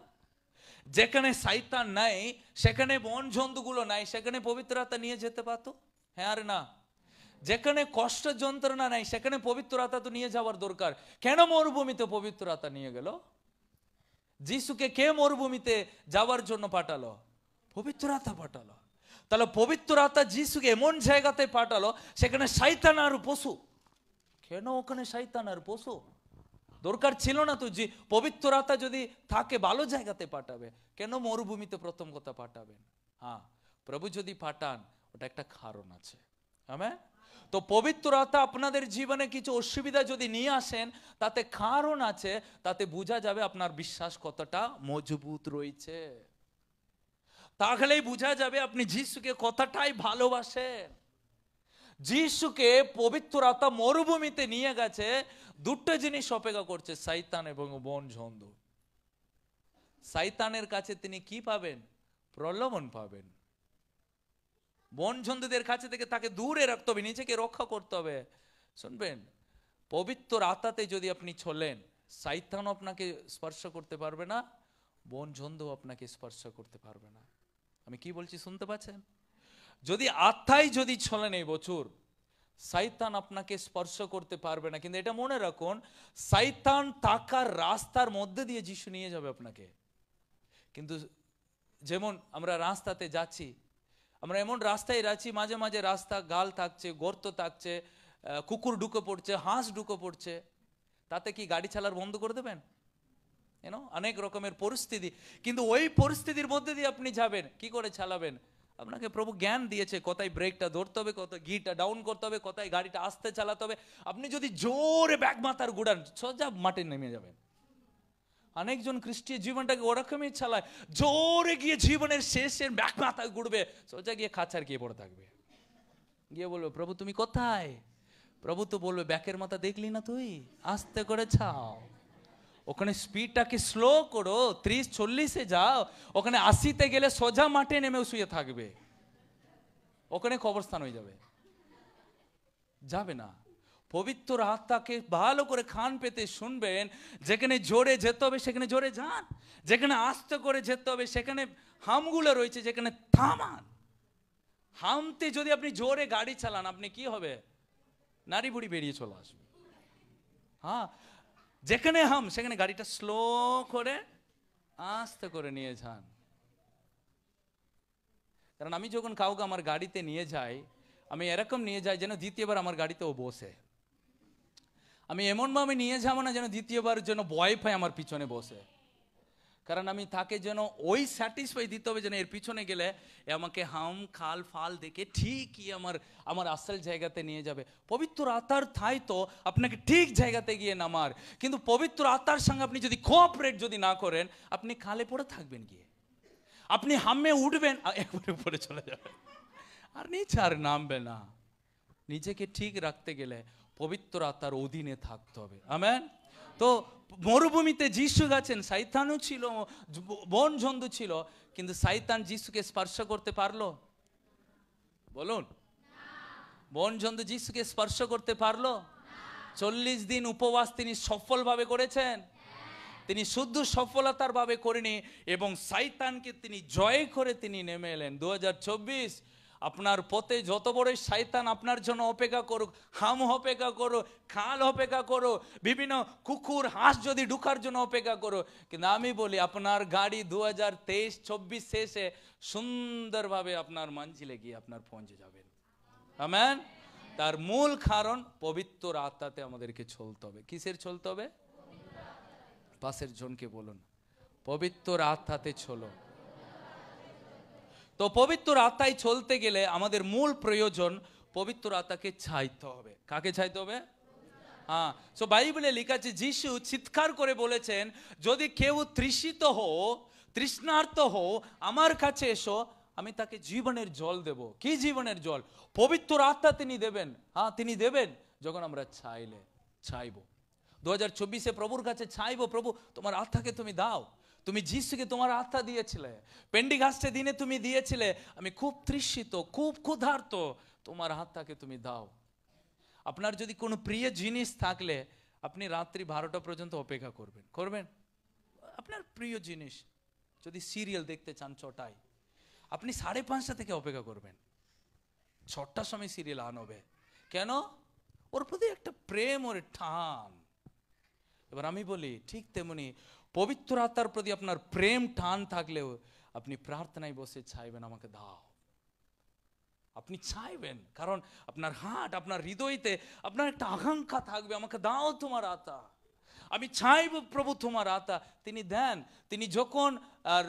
যেখানে সাইতান নাই সেখানে বন জন্তুগুলো নাই সেখানে পবিত্রতা নিয়ে যেতে পারতো হ্যাঁ আর না যেখানে কষ্ট যন্ত্রণা নাই সেখানে পবিত্রতা তো নিয়ে যাওয়ার দরকার কেন মরুভূমিতে পবিত্রতা নিয়ে গেল যিশুকে কে মরুভূমিতে যাওয়ার জন্য পাঠালো পবিত্রতা পাঠালো তাহলে পবিত্রতা যিশুকে এমন জায়গাতে পাঠালো সেখানে শয়তান আর পশু কেন ওখানে শয়তান আর পশু দরকার ছিল না তো যে পবিত্র আত্মা যদি থাকে ভালো জায়গাতে পাঠাবে কেন মরুভূমিতে প্রথম কথা পাঠাবেন হ্যাঁ প্রভু যদি পাঠান ওটা একটা কারণ আছে হ্যাঁ তো পবিত্র আত্মা আপনাদের জীবনে কিছু অসুবিধা যদি নিয়ে আসেন তাতে কারণ আছে তাতে বোঝা যাবে আপনার বিশ্বাস কতটা মজবুত রয়েছে তাহলেই বোঝা যাবে আপনি যিশুকে কথাটাই ভালোবাসেন যিশুকে পবিত্র আত্মা মরুভূমিতে নিয়ে গেছে দুটো জিনিস অপেক্ষা করছে সাইতান এবং বন ঝন্দ সাইতানের কাছে তিনি কি পাবেন প্রলোভন পাবেন বন ঝন্দুদের কাছে থেকে তাকে দূরে রাখতে হবে নিজেকে রক্ষা করতে হবে শুনবেন পবিত্র আত্মাতে যদি আপনি চলেন সাইতানও আপনাকে স্পর্শ করতে পারবে না বন ঝন্দু আপনাকে স্পর্শ করতে পারবে না আমি কি বলছি শুনতে পাচ্ছেন যদি আত্মাই যদি চলেন নেই বছর সাইতান আপনাকে স্পর্শ করতে পারবে না কিন্তু এটা মনে রাখুন সাইতান তাকার রাস্তার মধ্যে দিয়ে যিশু নিয়ে যাবে আপনাকে কিন্তু যেমন আমরা রাস্তাতে যাচ্ছি আমরা এমন রাস্তায় যাচ্ছি মাঝে মাঝে রাস্তা গাল থাকছে গর্ত থাকছে কুকুর ঢুকে পড়ছে হাঁস ঢুকে পড়ছে তাতে কি গাড়ি চালার বন্ধ করে দেবেন এনো অনেক রকমের পরিস্থিতি কিন্তু ওই পরিস্থিতির মধ্যে দিয়ে আপনি যাবেন কি করে চালাবেন আপনাকে প্রভু জ্ঞান দিয়েছে কোথায় ব্রেকটা ধরতে হবে কত গিটা ডাউন করতে হবে কোথায় গাড়িটা আস্তে চালাতে হবে আপনি যদি জোরে ব্যাগ মাথার গুড়ান সোজা মাঠে নেমে যাবেন অনেকজন খ্রিস্টীয় জীবনটাকে ওরকমই চালায় জোরে গিয়ে জীবনের শেষের ব্যাগ মাথায় গুড়বে সোজা গিয়ে খাঁচার গিয়ে পড়ে থাকবে গিয়ে বলবে প্রভু তুমি কোথায় প্রভু তো বলবে ব্যাকের মাথা দেখলি না তুই আস্তে করে ছাও ওখানে স্পিডটাকে স্লো করো ত্রিশ চল্লিশে যাও ওখানে আশিতে গেলে সোজা মাঠে নেমে শুয়ে থাকবে ওখানে কবরস্থান হয়ে যাবে যাবে না পবিত্র আত্মাকে ভালো করে খান পেতে শুনবেন যেখানে জোরে যেতে হবে সেখানে জোরে যান যেখানে আস্তে করে যেতে হবে সেখানে হামগুলো রয়েছে যেখানে থামান হামতে যদি আপনি জোরে গাড়ি চালান আপনি কি হবে নারী বুড়ি বেরিয়ে চলে আসবে হ্যাঁ যেখানে হাম সেখানে গাড়িটা স্লো করে আস্তে করে নিয়ে যান কারণ আমি যখন কাউকে আমার গাড়িতে নিয়ে যাই আমি এরকম নিয়ে যাই যেন দ্বিতীয়বার আমার গাড়িতে ও বসে আমি এমনভাবে নিয়ে যাবো না যেন দ্বিতীয়বার যেন ভয় পাই আমার পিছনে বসে কারণ আমি তাকে যেন ওই স্যাটিসফাই দিতে হবে যেন এর পিছনে গেলে আমাকে হাম খাল ফাল দেখে ঠিকই আমার আমার আসল জায়গাতে নিয়ে যাবে পবিত্র আতার থাই তো আপনাকে ঠিক জায়গাতে গিয়ে নামার কিন্তু পবিত্র আতার সঙ্গে আপনি যদি কোঅপারেট যদি না করেন আপনি খালে পড়ে থাকবেন গিয়ে আপনি হামে উঠবেন একবারে পড়ে চলে যাবেন আর নিচে আর নামবে না নিজেকে ঠিক রাখতে গেলে পবিত্র আতার অধীনে থাকতে হবে আমেন তো মরুভূমিতে যিশু গেছেন সাইতানও ছিল বন জন্তু ছিল কিন্তু সাইতান যিশুকে স্পর্শ করতে পারলো বলুন বন জন্তু যিশুকে স্পর্শ করতে পারলো চল্লিশ দিন উপবাস তিনি সফলভাবে করেছেন তিনি শুদ্ধ সফলতার ভাবে করেনি এবং সাইতানকে তিনি জয় করে তিনি নেমে এলেন দু আপনার পথে যত বড় শায়তান আপনার জন্য অপেক্ষা করুক হাম অপেক্ষা করো খাল অপেক্ষা করো বিভিন্ন কুকুর হাঁস যদি ঢুকার জন্য অপেক্ষা করো কিন্তু আমি বলি আপনার গাড়ি দু হাজার তেইশ চব্বিশ শেষে সুন্দরভাবে আপনার মঞ্জিলে গিয়ে আপনার পৌঁছে যাবেন আমেন তার মূল কারণ পবিত্র আত্মাতে আমাদেরকে চলতে হবে কিসের চলতে হবে পাশের জনকে বলুন পবিত্র আত্মাতে চলো তো পবিত্র আত্মায় চলতে গেলে আমাদের মূল প্রয়োজন পবিত্র আত্মাকে ছাইতে হবে কাকে ছাইতে হবে হ্যাঁ সো বাইবেলে লেখা আছে যিশু চিৎকার করে বলেছেন যদি কেউ তৃষিত হো তৃষ্ণার্ত হো আমার কাছে এসো আমি তাকে জীবনের জল দেব কি জীবনের জল পবিত্র আত্মা তিনি দেবেন হ্যাঁ তিনি দেবেন যখন আমরা ছাইলে ছাইব দু হাজার চব্বিশে প্রভুর কাছে ছাইব প্রভু তোমার আত্মাকে তুমি দাও তুমি যিশুকে তোমার আত্মা দিয়েছিলে পেন্ডিঘাস্টে দিনে তুমি দিয়েছিলে আমি খুব তৃষ্ণিত খুব ক্ষুধার্ত তোমার আত্মাকে তুমি দাও আপনার যদি কোনো প্রিয় জিনিস থাকলে আপনি রাত্রি বারোটা পর্যন্ত অপেক্ষা করবেন করবেন আপনার প্রিয় জিনিস যদি সিরিয়াল দেখতে চান ছটায় আপনি সাড়ে পাঁচটা থেকে অপেক্ষা করবেন ছটার সময় সিরিয়াল আন হবে কেন ওর প্রতি একটা প্রেম ওর টান এবার আমি বলি ঠিক তেমনি পবিত্র আত্মার প্রতি আপনার প্রেম টান থাকলেও আপনি প্রার্থনায় বসে চাইবেন আমাকে দাও আপনি চাইবেন কারণ আপনার হাট আপনার হৃদয়তে আপনার একটা আকাঙ্ক্ষা থাকবে আমাকে দাও তোমার আতা আমি চাইব প্রভু তোমার আতা তিনি দেন তিনি যখন আর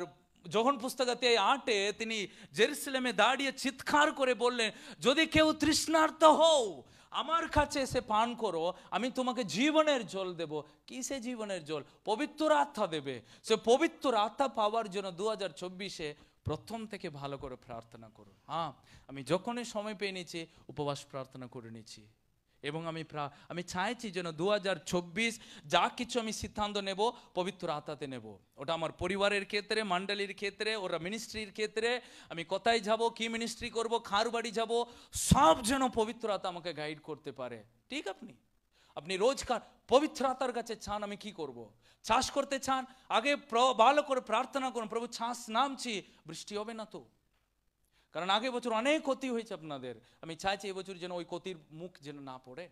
যখন পুস্তকাতে আটে তিনি জেরুসেলেমে দাঁড়িয়ে চিৎকার করে বললেন যদি কেউ তৃষ্ণার্ত হও আমার কাছে এসে পান করো আমি তোমাকে জীবনের জল দেব কিসে জীবনের জল পবিত্র আত্মা দেবে সে পবিত্র আত্মা পাওয়ার জন্য দু হাজার চব্বিশে প্রথম থেকে ভালো করে প্রার্থনা করো হ্যাঁ আমি যখনই সময় পেয়ে নিয়েছি উপবাস প্রার্থনা করে নিয়েছি এবং আমি আমি চাইছি যেন দু যা কিছু আমি সিদ্ধান্ত নেব পবিত্র আত্মাতে নেব ওটা আমার পরিবারের ক্ষেত্রে মান্ডালির ক্ষেত্রে ওরা মিনিস্ট্রির ক্ষেত্রে আমি কোথায় যাব কি মিনিস্ট্রি করব খার বাড়ি যাব সব যেন পবিত্র আত্মা আমাকে গাইড করতে পারে ঠিক আপনি আপনি রোজকার পবিত্র আত্মার কাছে চান আমি কি করব। চাষ করতে চান আগে ভালো করে প্রার্থনা করুন প্রভু চাষ নামছি বৃষ্টি হবে না তো কারণ আগে বছর অনেক ক্ষতি হয়েছে আপনাদের আমি চাইছি এবছর যেন ওই ক্ষতির মুখ যেন না পড়ে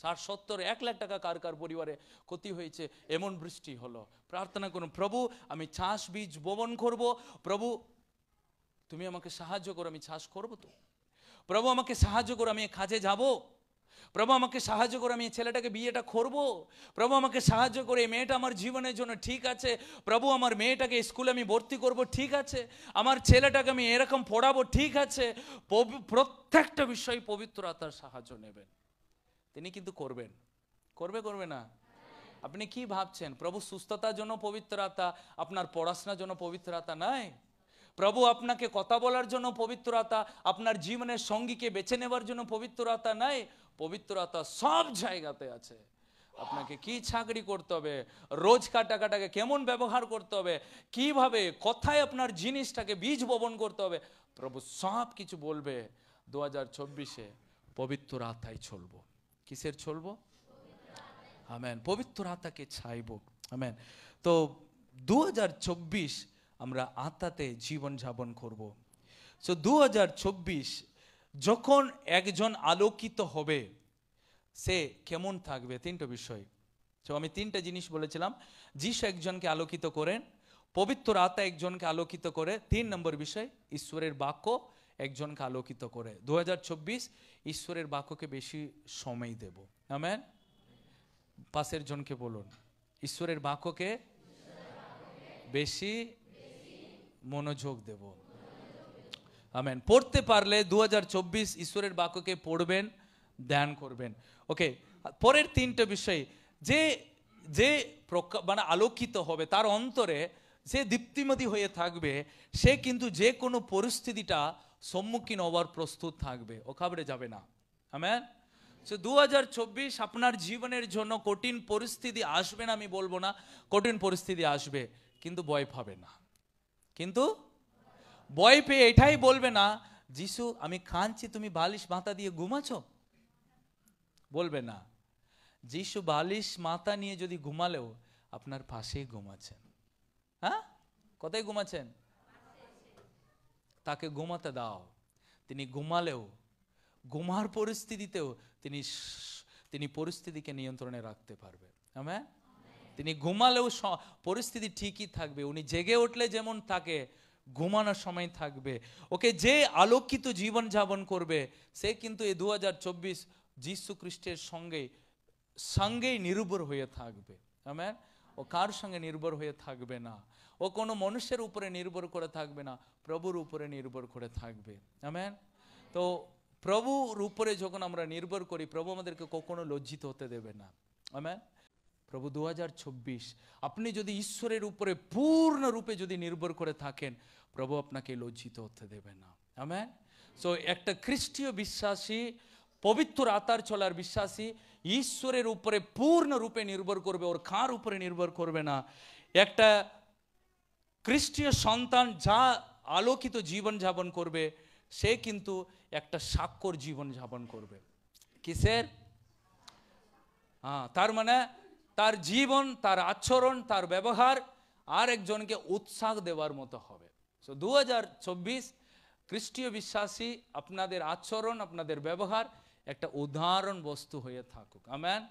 ষাট সত্তর এক লাখ টাকা কার কার পরিবারে ক্ষতি হয়েছে এমন বৃষ্টি হলো প্রার্থনা করুন প্রভু আমি চাষ বীজ বপন করব প্রভু তুমি আমাকে সাহায্য করো আমি চাষ করবো তো প্রভু আমাকে সাহায্য করো আমি কাজে যাবো প্রভু আমাকে সাহায্য করে আমি ছেলেটাকে বিয়েটা করবো প্রভু আমাকে সাহায্য করে এই মেয়েটা আমার জীবনের জন্য ঠিক আছে প্রভু আমার মেয়েটাকে স্কুলে আমি ভর্তি করব ঠিক আছে আমার ছেলেটাকে আমি এরকম পড়াবো ঠিক আছে প্রত্যেকটা বিষয় পবিত্র সাহায্য নেবেন তিনি কিন্তু করবেন করবে করবে না আপনি কি ভাবছেন প্রভু সুস্থতার জন্য পবিত্র আপনার পড়াশোনার জন্য পবিত্র আতা নাই প্রভু আপনাকে কথা বলার জন্য পবিত্রতা আপনার জীবনের সঙ্গীকে বেছে নেওয়ার জন্য পবিত্রতা নাই পবিত্রতা সব জায়গাতে আছে আপনাকে কি চাকরি করতে হবে রোজকার টাকাটাকে কেমন ব্যবহার করতে হবে কিভাবে কোথায় আপনার জিনিসটাকে বীজ বপন করতে হবে প্রভু সব কিছু বলবে দু হাজার চব্বিশে পবিত্র আত্মায় চলবো কিসের চলবো আমেন পবিত্র আত্মাকে ছাইব আমেন তো দু হাজার চব্বিশ আমরা আত্মাতে জীবনযাপন করব তো দু হাজার চব্বিশ যখন একজন আলোকিত হবে সে কেমন থাকবে তিনটা বিষয় তো আমি তিনটা জিনিস বলেছিলাম যিশু একজনকে আলোকিত করেন পবিত্র আত্মা একজনকে আলোকিত করে তিন নম্বর বিষয় ঈশ্বরের বাক্য একজনকে আলোকিত করে দু ঈশ্বরের বাক্যকে বেশি সময় দেব আমেন পাশের জনকে বলুন ঈশ্বরের বাক্যকে বেশি মনোযোগ দেব আমেন পড়তে পারলে দু ঈশ্বরের বাক্যকে পড়বেন ধ্যান করবেন ওকে পরের তিনটে বিষয় যে যে মানে আলোকিত হবে তার অন্তরে সে দীপ্তিমতি হয়ে থাকবে সে কিন্তু যে কোনো পরিস্থিতিটা সম্মুখীন হওয়ার প্রস্তুত থাকবে ও খাবারে যাবে না হ্যাঁ সে দু আপনার জীবনের জন্য কঠিন পরিস্থিতি আসবে না আমি বলবো না কঠিন পরিস্থিতি আসবে কিন্তু ভয় পাবে না কিন্তু ভয় পেয়ে এটাই বলবে না যিশু আমি খাঁচ্ছি তুমি বালিশ মাথা দিয়ে ঘুমাছো বলবে না যিশু বালিশ মাথা নিয়ে যদি ঘুমালেও আপনার পাশেই ঘুমাচ্ছেন হ্যাঁ কোথায় ঘুমাচ্ছেন তাকে ঘুমাতে দাও তিনি ঘুমালেও ঘুমার পরিস্থিতিতেও তিনি তিনি পরিস্থিতিকে নিয়ন্ত্রণে রাখতে পারবে হ্যাঁ তিনি ঘুমালেও পরিস্থিতি ঠিকই থাকবে উনি জেগে উঠলে যেমন থাকে ঘুমানোর সময় থাকবে ওকে যে আলোকিত জীবন যাপন করবে সে কিন্তু এই দু হাজার চব্বিশ যীশু খ্রিস্টের সঙ্গে সঙ্গেই নির্ভর হয়ে থাকবে আমার ও কার সঙ্গে নির্ভর হয়ে থাকবে না ও কোনো মানুষের উপরে নির্ভর করে থাকবে না প্রভুর উপরে নির্ভর করে থাকবে আমেন তো প্রভুর উপরে যখন আমরা নির্ভর করি প্রভু আমাদেরকে কখনো লজ্জিত হতে দেবে না আমেন প্রভু দু আপনি যদি ঈশ্বরের উপরে পূর্ণরূপে যদি নির্ভর করে থাকেন প্রভু আপনাকে লজ্জিত হতে দেবে না আমেন সো একটা খ্রিস্টীয় বিশ্বাসী পবিত্র আতার চলার বিশ্বাসী ঈশ্বরের উপরে পূর্ণরূপে নির্ভর করবে ওর কার উপরে নির্ভর করবে না একটা খ্রিস্টীয় সন্তান যা আলোকিত জীবন যাপন করবে সে কিন্তু একটা স্বাক্ষর জীবন যাপন করবে কিসের হ্যাঁ তার মানে তার জীবন তার আচরণ তার ব্যবহার আর একজনকে উৎসাহ দেওয়ার মতো হবে সো দু খ্রিস্টীয় বিশ্বাসী আপনাদের আচরণ আপনাদের ব্যবহার একটা উদাহরণ বস্তু হয়ে থাকুক আমেন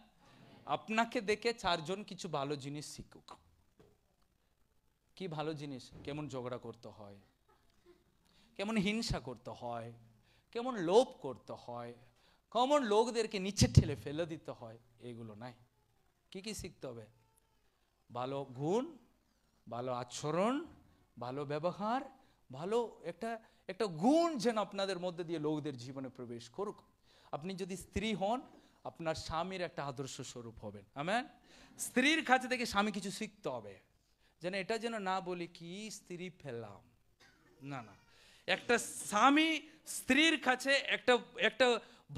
আপনাকে দেখে চারজন কিছু ভালো জিনিস শিখুক কি ভালো জিনিস কেমন ঝগড়া করতে হয় কেমন হিংসা করতে হয় কেমন লোভ করতে হয় কেমন লোকদেরকে নিচে ঠেলে ফেলে দিতে হয় এগুলো নাই কি কি শিখতে হবে ভালো গুণ ভালো আচরণ ভালো ব্যবহার ভালো একটা একটা গুণ যেন আপনাদের মধ্যে দিয়ে লোকদের জীবনে প্রবেশ করুক আপনি যদি স্ত্রী হন আপনার স্বামীর একটা আদর্শ স্বরূপ হবেন আমেন স্ত্রীর কাছে থেকে স্বামী কিছু শিখতে হবে যেন এটা যেন না বলি কি স্ত্রী ফেললাম না না একটা স্বামী স্ত্রীর কাছে একটা একটা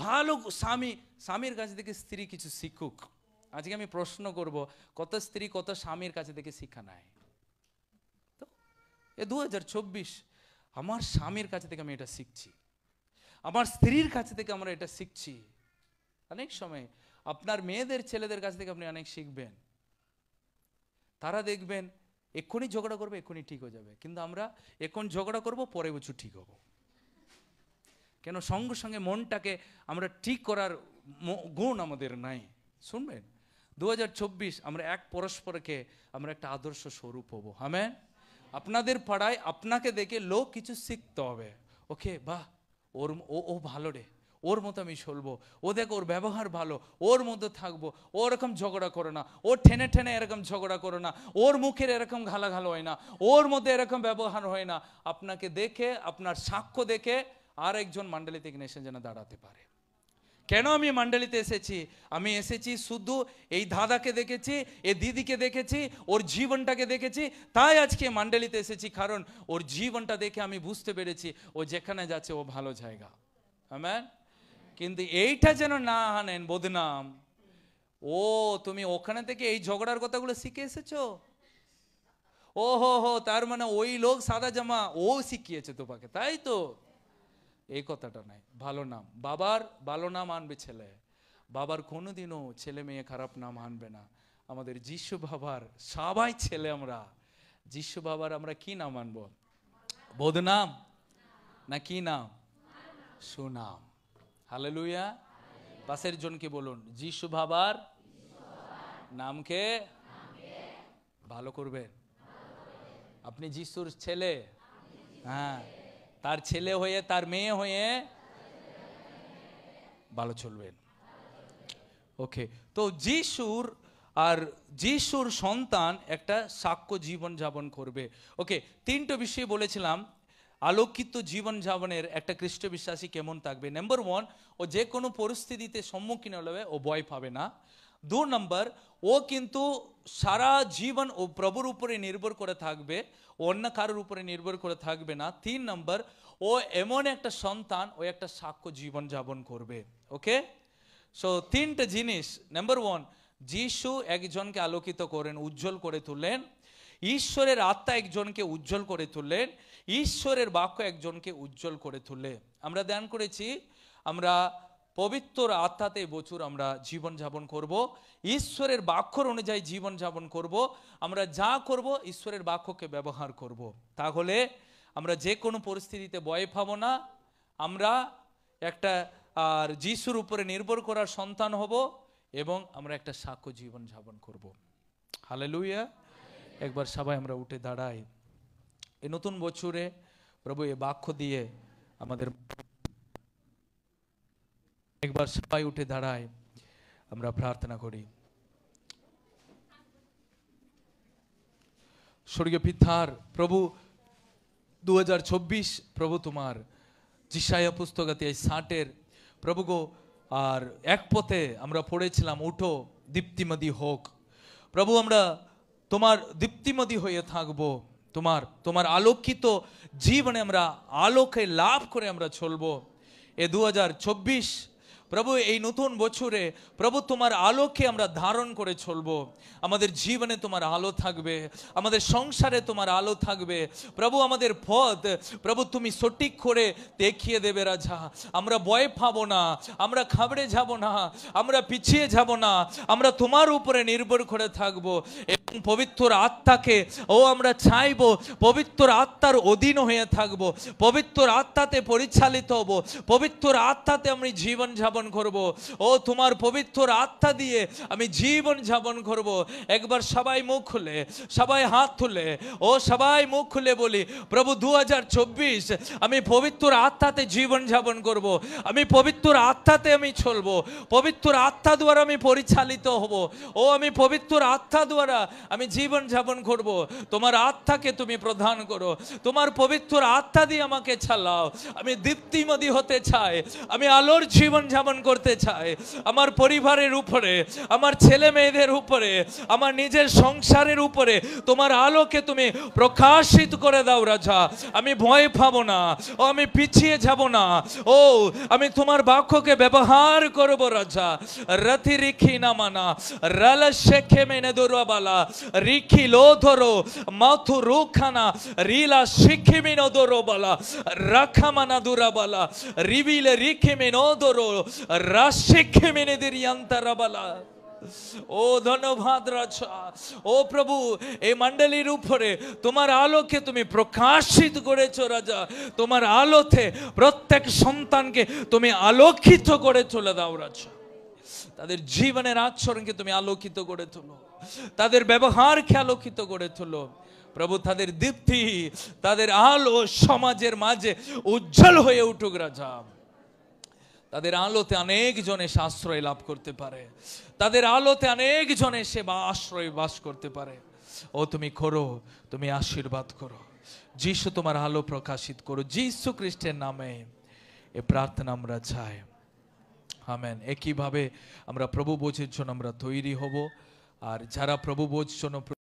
ভালো স্বামী স্বামীর কাছ থেকে স্ত্রী কিছু শিখুক আজকে আমি প্রশ্ন করব কত স্ত্রী কত স্বামীর কাছে থেকে শিক্ষা নেয় তো এ দু আমার স্বামীর কাছে থেকে আমি এটা শিখছি আমার স্ত্রীর কাছে থেকে আমরা এটা শিখছি অনেক সময় আপনার মেয়েদের ছেলেদের কাছ থেকে আপনি অনেক শিখবেন তারা দেখবেন এক্ষুনি ঝগড়া করবে এক্ষুনি ঠিক হয়ে যাবে কিন্তু আমরা এখন ঝগড়া করব পরে বছর ঠিক হব কেন সঙ্গে সঙ্গে মনটাকে আমরা ঠিক করার গুণ আমাদের নাই শুনবেন দু আমরা এক পরস্পরকে আমরা একটা আদর্শ স্বরূপ হবো হ্যাঁ আপনাদের পাড়ায় আপনাকে দেখে লোক কিছু শিখতে হবে ওকে বাহ ওর ও ও ভালো রে ওর মতো আমি চলবো ও দেখ ওর ব্যবহার ভালো ওর মতো থাকবো ও এরকম ঝগড়া করে না ও ঠেনে ঠেনে এরকম ঝগড়া করে না ওর মুখের এরকম ঘালাঘাল হয় না ওর মধ্যে এরকম ব্যবহার হয় না আপনাকে দেখে আপনার সাক্ষ্য দেখে আর একজন মান্ডালিতে নেশন যেন দাঁড়াতে পারে কেন আমি মান্ডালিতে এসেছি আমি এসেছি শুধু এই দাদাকে দেখেছি এ দিদিকে দেখেছি ওর জীবনটাকে দেখেছি তাই আজকে মান্ডালিতে এসেছি কারণ ওর জীবনটা দেখে আমি বুঝতে পেরেছি ও যেখানে যাচ্ছে ও ভালো জায়গা হ্যাঁ কিন্তু এইটা যেন না আনেন বদনাম ও তুমি ওখানে থেকে এই ঝগড়ার কথাগুলো শিখে এসেছো ও হো হো তার মানে ওই লোক সাদা জামা ও শিখিয়েছে তোমাকে তাই তো এই কথাটা নাই ভালো নাম বাবার ভালো নাম আনবে ছেলে বাবার কোনোদিনও ছেলে মেয়ে খারাপ নাম আনবে না আমাদের যিশু বাবার সবাই ছেলে আমরা যিশু বাবার আমরা কি নাম আনবো নাম না কি নাম সুনাম হালে লুইয়া পাশের জনকে বলুন যিশু বাবার নামকে ভালো করবেন আপনি যিশুর ছেলে হ্যাঁ তার ছেলে হয়ে তার মেয়ে হয়ে ভালো চলবেন ওকে তো যিশুর আর যিশুর সন্তান একটা সাক্ষ্য জীবন যাপন করবে ওকে তিনটা বিষয়ে বলেছিলাম আলোকিত জীবন যাপনের একটা খ্রিস্ট বিশ্বাসী কেমন থাকবে নাম্বার ওয়ান ও যে কোনো পরিস্থিতিতে সম্মুখীন হলে ও ভয় পাবে না দু নম্বর ও কিন্তু সারা জীবন ও প্রভুর উপরে নির্ভর করে থাকবে অন্য কারোর উপরে নির্ভর করে থাকবে না তিন নম্বর ও এমন একটা সন্তান ও একটা সাক্ষ্য জীবন যাপন করবে ওকে সো তিনটে জিনিস নাম্বার ওয়ান যিশু একজনকে আলোকিত করেন উজ্জ্বল করে তুললেন ঈশ্বরের আত্মা একজনকে উজ্জ্বল করে তুললেন ঈশ্বরের বাক্য একজনকে উজ্জ্বল করে তুলে আমরা ধ্যান করেছি আমরা পবিত্র আত্মাতে বছর আমরা জীবনযাপন করব ঈশ্বরের বাক্যর অনুযায়ী জীবনযাপন করব আমরা যা করব ঈশ্বরের বাক্যকে ব্যবহার করব। তাহলে আমরা যে কোনো পরিস্থিতিতে ভয় পাব না আমরা একটা আর যিশুর উপরে নির্ভর করার সন্তান হব এবং আমরা একটা সাক্ষ্য জীবনযাপন করব। হালে লুইয়া একবার সবাই আমরা উঠে দাঁড়াই এ নতুন বছরে প্রভু এ বাক্য দিয়ে আমাদের একবার সবাই উঠে দাঁড়ায় আমরা প্রার্থনা করি স্বর্গীয় পিথার প্রভু দু প্রভু তোমার জিসায়া পুস্তকাতে এই ষাটের প্রভুগো আর এক পথে আমরা পড়েছিলাম উঠো দীপ্তিমদি হোক প্রভু আমরা তোমার দীপ্তিমদি হয়ে থাকব তোমার তোমার আলোকিত জীবনে আমরা আলোকে লাভ করে আমরা চলব এ দু প্রভু এই নতুন বছরে প্রভু তোমার আলোকে আমরা ধারণ করে চলব আমাদের জীবনে তোমার আলো থাকবে আমাদের সংসারে তোমার আলো থাকবে প্রভু আমাদের পথ প্রভু তুমি সঠিক করে দেখিয়ে দেবে রাজা আমরা বয় পাবো না আমরা খাবড়ে যাব না আমরা পিছিয়ে যাব না আমরা তোমার উপরে নির্ভর করে থাকবো এবং পবিত্র আত্মাকে ও আমরা চাইব পবিত্র আত্মার অধীন হয়ে থাকবো পবিত্র আত্মাতে পরিচালিত হব পবিত্র আত্মাতে আমি জীবন যাব যাপন করব ও তোমার পবিত্র আত্মা দিয়ে আমি জীবন যাপন করব একবার সবাই মুখ খুলে সবাই হাত তুলে ও সবাই মুখ খুলে বলি প্রভু দু আমি পবিত্র আত্মাতে জীবন যাপন করব আমি পবিত্র আত্মাতে আমি চলবো পবিত্র আত্মা দ্বারা আমি পরিচালিত হব ও আমি পবিত্র আত্মা দ্বারা আমি জীবন যাপন করব তোমার আত্মাকে তুমি প্রধান করো তোমার পবিত্র আত্মা দিয়ে আমাকে চালাও আমি দীপ্তিমদী হতে চাই আমি আলোর জীবন যাপন স্থাপন করতে চায় আমার পরিবারের উপরে আমার ছেলে মেয়েদের উপরে আমার নিজের সংসারের উপরে তোমার আলোকে তুমি প্রকাশিত করে দাও রাজা আমি ভয় পাবো না ও আমি পিছিয়ে যাব না ও আমি তোমার বাক্যকে ব্যবহার করব রাজা রথি রিখি না মানা রাল শেখে মেনে দৌড়াবালা রিখি লো ধরো মাথু রুখানা রিলা শিখি মিনো দৌড়ো বালা রাখা মানা দূরাবালা রিবিলে রিখি মিনো দৌড়ো রাশেখে মেনে দেরি আন্তারাবালা ও ধন্যবাদ রাজা ও প্রভু এই মন্ডলীর উপরে তোমার আলোকে তুমি প্রকাশিত করেছ রাজা তোমার আলোতে প্রত্যেক সন্তানকে তুমি আলোকিত করে চলে দাও রাজা তাদের জীবনের আচরণকে তুমি আলোকিত করে তোলো তাদের ব্যবহারকে আলোকিত করে তোলো প্রভু তাদের দীপ্তি তাদের আলো সমাজের মাঝে উজ্জ্বল হয়ে উঠুক রাজা তাদের আলোতে অনেক জনে আশ্রয় লাভ করতে পারে তাদের আলোতে অনেক জনে সে বা আশ্রয় বাস করতে পারে ও তুমি করো তুমি আশীর্বাদ করো যিশু তোমার আলো প্রকাশিত করো যিশু খ্রিস্টের নামে এ প্রার্থনা আমরা চাই হামেন একইভাবে আমরা প্রভু বোঝের জন্য আমরা তৈরি হব আর যারা প্রভু বোঝ জন্য